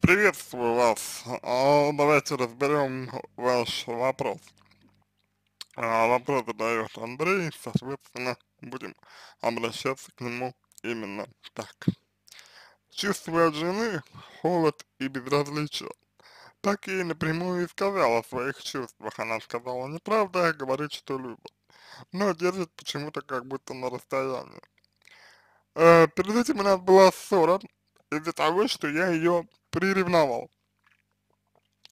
Приветствую вас. А, давайте разберем ваш вопрос. А, вопрос задает Андрей, соответственно, будем обращаться к нему именно так. Чувствуя от жены холод и безразличие. Так ей напрямую и сказала о своих чувствах. Она сказала неправда, говорит, что любит. Но держит почему-то как будто на расстоянии. Э, перед этим у нас была ссора из-за того, что я ее приревновал.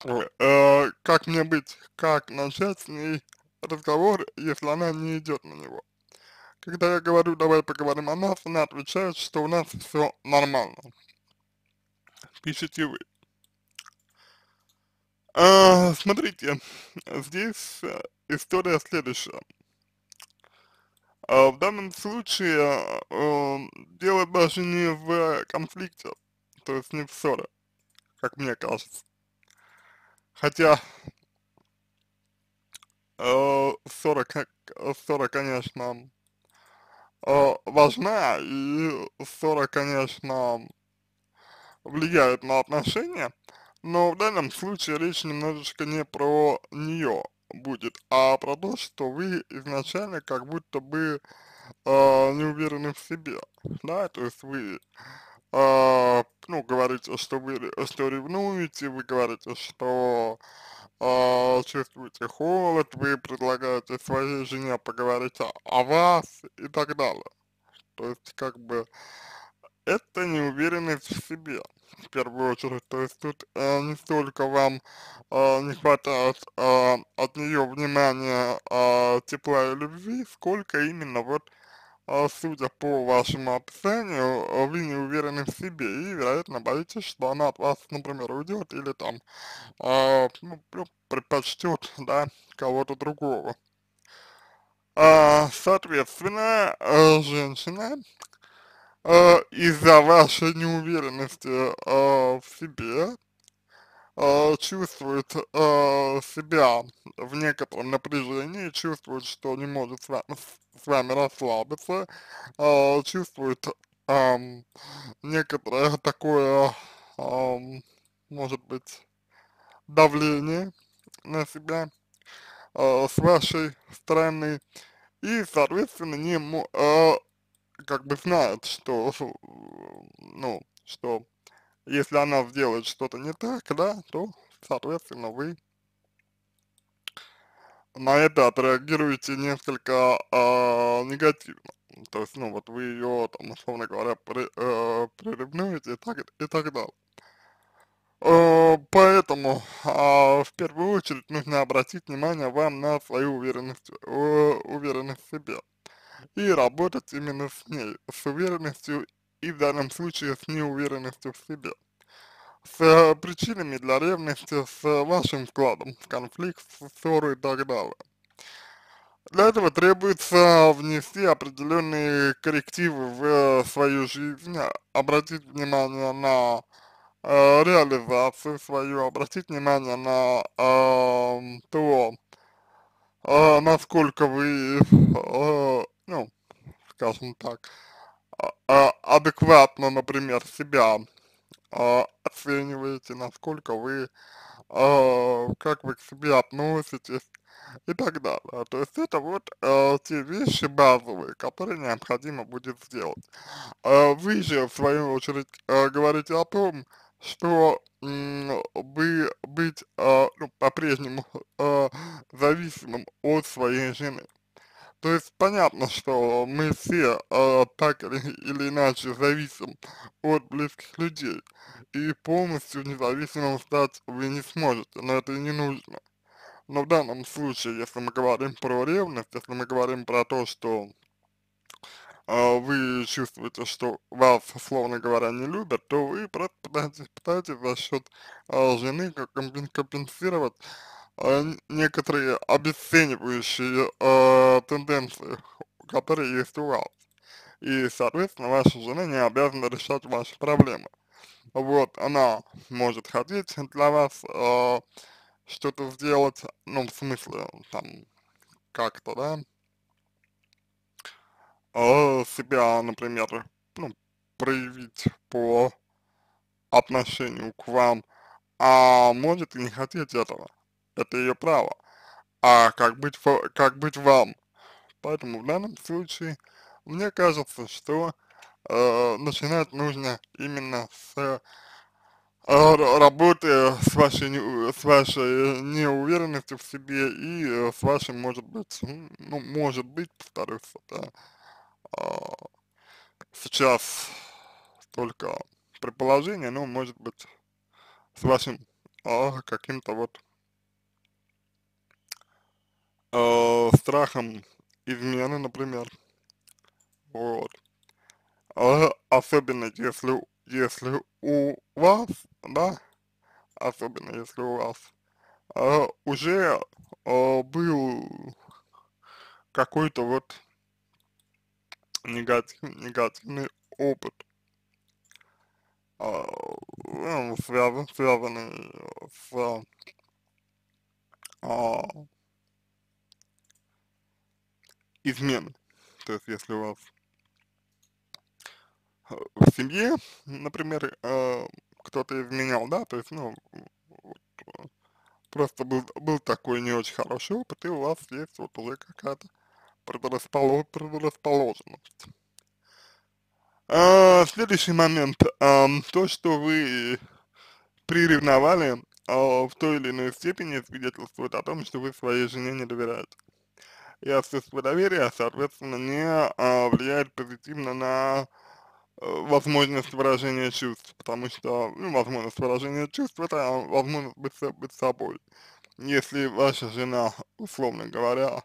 Э, как мне быть, как начать с ней разговор, если она не идет на него? Когда я говорю, давай поговорим о нас, она отвечает, что у нас все нормально. Пишите вы. А, смотрите, здесь э, история следующая. Э, в данном случае а, дело даже не в конфликте, то есть не в ссоре как мне кажется. Хотя 40, э, 40 э, конечно, э, важна, и 40, конечно, влияет на отношения, но в данном случае речь немножечко не про нее будет, а про то, что вы изначально как будто бы э, не уверены в себе, да, то есть вы э, ну, говорите, что вы, что ревнуете, вы говорите, что э, чувствуете холод, вы предлагаете своей жене поговорить о, о вас и так далее. То есть, как бы, это неуверенность в себе, в первую очередь. То есть, тут э, не столько вам э, не хватает э, от нее внимания, э, тепла и любви, сколько именно вот э, а, судя по вашему описанию, а, вы не уверены в себе и, вероятно, боитесь, что она от вас, например, уйдет или там э, ну, предпочтет, да, кого-то другого. Э, соответственно, э, женщина э, из-за вашей неуверенности э, в себе э, чувствует э, себя в некотором напряжении, чувствует, что не может с вами, с вами расслабиться, э, чувствует э, некоторое такое, э, может быть, давление на себя э, с вашей стороны и, соответственно, не э, как бы знает, что, ну, что если она сделает что-то не так, да, то, соответственно, вы на это отреагируете несколько э, негативно. То есть, ну, вот вы ее, там, условно говоря, при, э, приревнуете и так, и так далее. Э, поэтому э, в первую очередь нужно обратить внимание вам на свою уверенность, э, уверенность в себе и работать именно с ней, с уверенностью и в данном случае с неуверенностью в себе, с э, причинами для ревности, с вашим вкладом в конфликт, ссоры и так далее. Для этого требуется внести определенные коррективы в э, свою жизнь, обратить внимание на э, реализацию свою, обратить внимание на э, то, э, насколько вы, э, ну, скажем так, э, а, а, адекватно, например, себя а, оцениваете, насколько вы, как вы к себе относитесь и так далее. То есть это вот те вещи базовые, которые необходимо будет сделать. Э, вы же, в свою очередь, говорите о том, что э, вы быть ну, по-прежнему зависимым от своей жены. То есть понятно, что мы все э, так или иначе зависим от близких людей, и полностью независимым стать вы не сможете, но это и не нужно. Но в данном случае, если мы говорим про ревность, если мы говорим про то, что э, вы чувствуете, что вас, словно говоря, не любят, то вы просто пытаетесь, пытаетесь за счет э, а, жены компенсировать Э, некоторые обесценивающие э, тенденции, которые есть у вас. И, соответственно, ваша жена не обязана решать ваши проблемы. Вот, она может ходить для вас э, что-то сделать, ну, в смысле, там, как-то, да, э, себя, например, ну, проявить по отношению к вам, а может и не хотеть этого это ее право. А как быть, как быть вам? Поэтому в данном случае мне кажется, что э, начинать нужно именно с э, работы с вашей, э, с вашей неуверенностью в себе и э, с вашим, может быть, ну, может быть, повторюсь, это э, сейчас только предположение, но может быть с вашим э, каким-то вот э, страхом измены, например. Вот. А, особенно если, если у вас, да, особенно если у вас э, уже э, был какой-то вот негатив, негативный опыт, э, ну, связанный с э, измен. То есть, если у вас э, в семье, например, э, кто-то изменял, да, то есть, ну, вот, э, просто был, был такой не очень хороший опыт, и у вас есть вот уже какая-то предрасположенность. А, следующий момент. А, то, что вы приревновали а, в той или иной степени, свидетельствует о том, что вы своей жене не доверяете и отсутствие доверия, соответственно, не а, влияет позитивно на э, возможность выражения чувств, потому что, ну, возможность выражения чувств – это возможность быть, быть собой. Если ваша жена, условно говоря,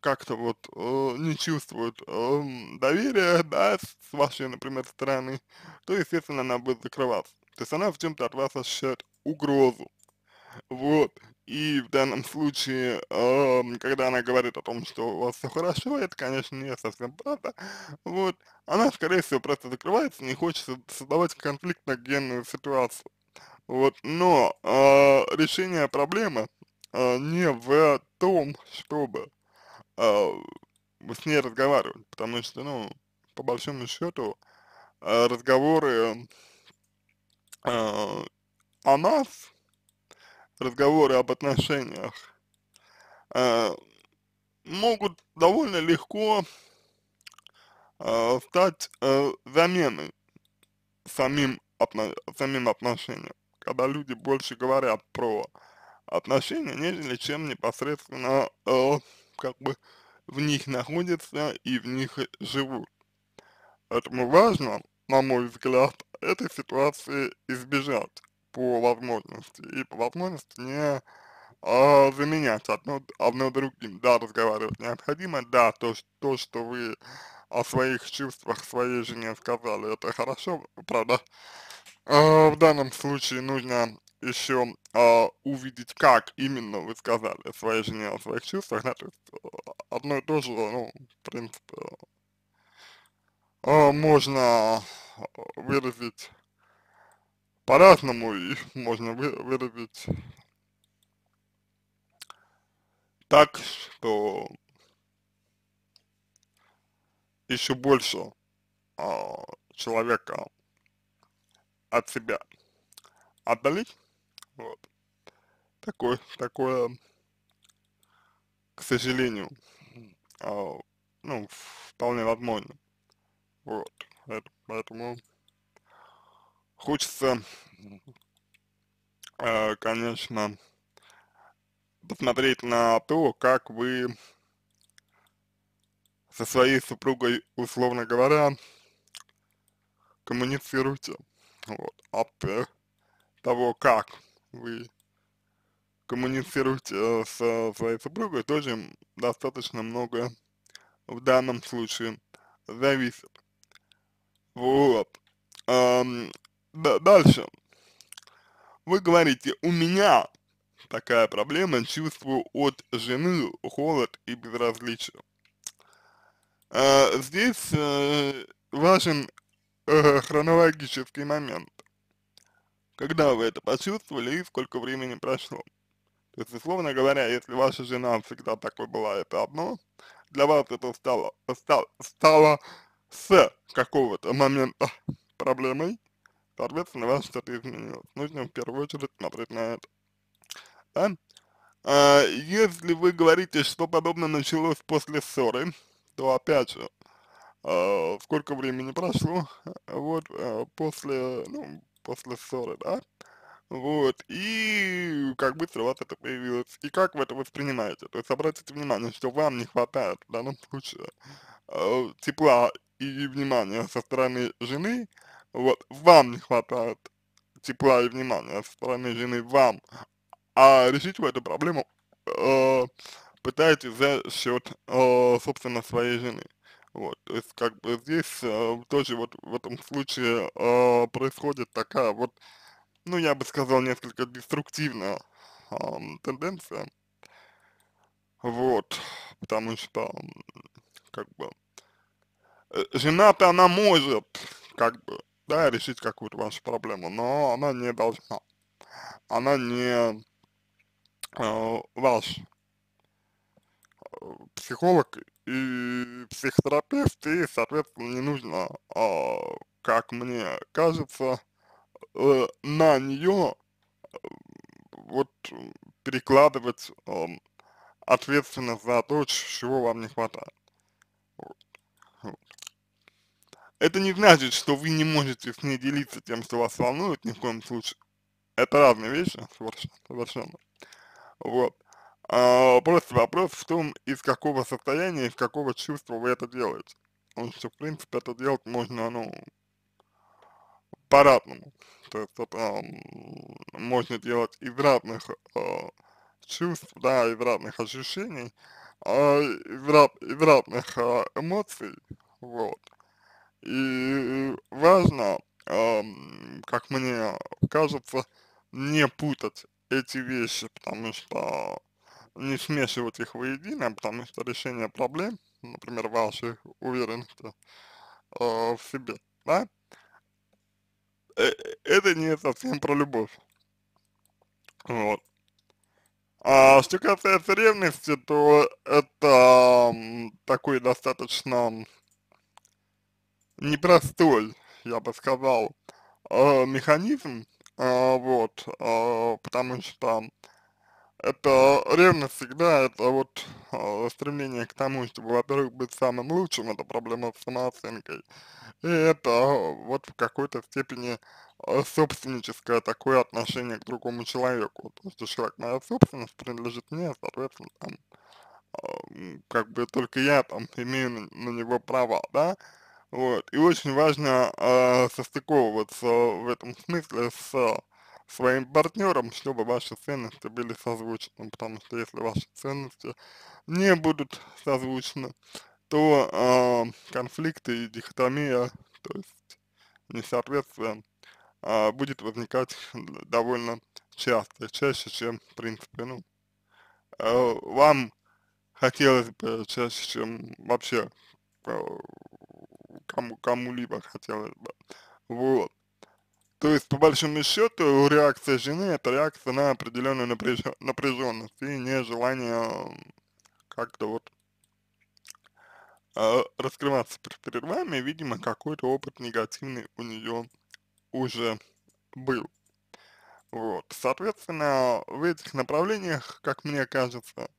как-то вот э, не чувствует э, доверия, да, с вашей, например, стороны, то, естественно, она будет закрываться. То есть она в чем-то от вас ощущает угрозу. Вот. И в данном случае, э, когда она говорит о том, что у вас все хорошо, это, конечно, не совсем правда. Вот. Она, скорее всего, просто закрывается, не хочет создавать конфликтно-генную ситуацию. Вот. Но э, решение проблемы э, не в том, чтобы э, с ней разговаривать, потому что, ну, по большому счету, э, разговоры э, о нас, разговоры об отношениях э, могут довольно легко э, стать э, заменой самим, отно самим отношениям, когда люди больше говорят про отношения, нежели чем непосредственно э, как бы в них находятся и в них живут. Поэтому важно, на мой взгляд, этой ситуации избежать по возможности, и по возможности не а, заменять одно, одно другим. Да, разговаривать необходимо, да, то, то что вы о своих чувствах своей жене сказали, это хорошо, правда. А, в данном случае нужно еще а, увидеть, как именно вы сказали своей жене о своих чувствах, да, то есть а, одно и то же, ну, в принципе, а, можно выразить по-разному их можно вы, выразить так, что еще больше а, человека от себя отдалить, вот, такое, такое, к сожалению, а, ну, вполне возможно, вот, поэтому Хочется, э, конечно, посмотреть на то, как вы со своей супругой, условно говоря, коммуницируете. Вот. От а того, как вы коммуницируете э, со своей супругой, тоже достаточно много в данном случае зависит. Вот. Эм, дальше. Вы говорите, у меня такая проблема, чувствую от жены холод и безразличие. А, здесь э, важен э, хронологический момент. Когда вы это почувствовали и сколько времени прошло. То есть, условно говоря, если ваша жена всегда такой была, это одно, для вас это стало, стало, стало с какого-то момента проблемой, Соответственно, вас что-то изменилось. Нужно в первую очередь смотреть на это. Да? А, если вы говорите, что подобное началось после ссоры, то опять же, а, сколько времени прошло, вот, а, после, ну, после ссоры, да, вот, и как быстро у вас это появилось, и как вы это воспринимаете, то есть обратите внимание, что вам не хватает в данном случае э, тепла и внимания со стороны жены, э, вот вам не хватает тепла и внимания со стороны жены вам, а решить вы эту проблему э, пытаетесь за счет, э, собственно, своей жены. Вот, то есть как бы здесь э, тоже вот в этом случае э, происходит такая вот, ну я бы сказал, несколько деструктивная э, тенденция. Вот, потому что как бы э, жена-то она может как бы да, решить какую-то вашу проблему, но она не должна. Она не э, ваш э, психолог и психотерапевт, и, соответственно, не нужно, э, как мне кажется, э, на нее э, вот перекладывать э, ответственность за то, чего вам не хватает. Это не значит, что вы не можете с ней делиться тем, что вас волнует, ни в коем случае. Это разные вещи, совершенно. Вот. А, просто вопрос в том, из какого состояния, из какого чувства вы это делаете. Потому что, в принципе, это делать можно, ну, по-разному. То есть это можно делать из разных э, чувств, да, из разных ощущений, э, из, из разных э, эмоций, вот. Э, и важно, как мне кажется, не путать эти вещи, потому что не смешивать их воедино, потому что решение проблем, например, вашей уверенности э, в себе, да, э, это не совсем про любовь. Вот. А что касается ревности, то это такой достаточно непростой, я бы сказал, э, механизм, э, вот, э, потому что это ревность всегда, это вот стремление к тому, чтобы, во-первых, быть самым лучшим, это проблема с самооценкой, и это вот в какой-то степени собственническое такое отношение к другому человеку, то есть человек моя собственность принадлежит мне, соответственно, там, как бы только я там имею на него права, да, вот. И очень важно э, состыковываться в этом смысле с своим партнером, чтобы ваши ценности были созвучны, потому что если ваши ценности не будут созвучны, то э, конфликты и дихотомия, то есть несоответствие, э, будет возникать довольно часто, чаще, чем, в принципе, ну, э, вам хотелось бы чаще, чем вообще кому, кому-либо хотелось бы. Вот. То есть, по большому счету, реакция жены это реакция на определенную напряжен напряженность и нежелание как-то вот а, раскрываться перед вами, видимо, какой-то опыт негативный у нее уже был. Вот. Соответственно, в этих направлениях, как мне кажется,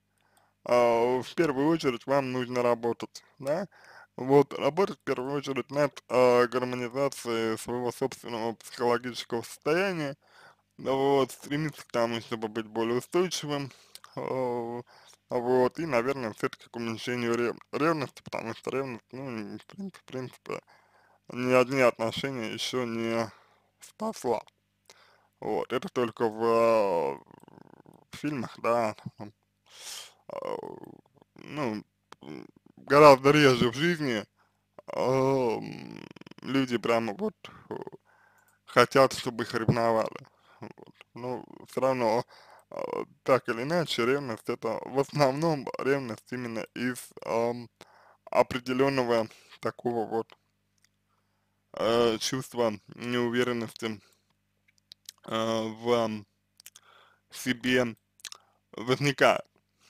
а, в первую очередь вам нужно работать, да, вот, работать в первую очередь над э, гармонизацией своего собственного психологического состояния, вот, стремиться к тому, чтобы быть более устойчивым, э, вот, и, наверное, все-таки к уменьшению рев ревности, потому что ревность, ну, в принципе, в принципе ни одни отношения еще не спасла. Вот, это только в, а, в фильмах, да, ну, гораздо реже в жизни эм, э, люди прямо вот хотят, чтобы их ревновали. Вот. Но ну, все равно, э, так или иначе, ревность это в основном ревность именно из э, определенного такого вот э, чувства неуверенности э, в себе возникает.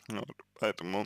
Вот. Поэтому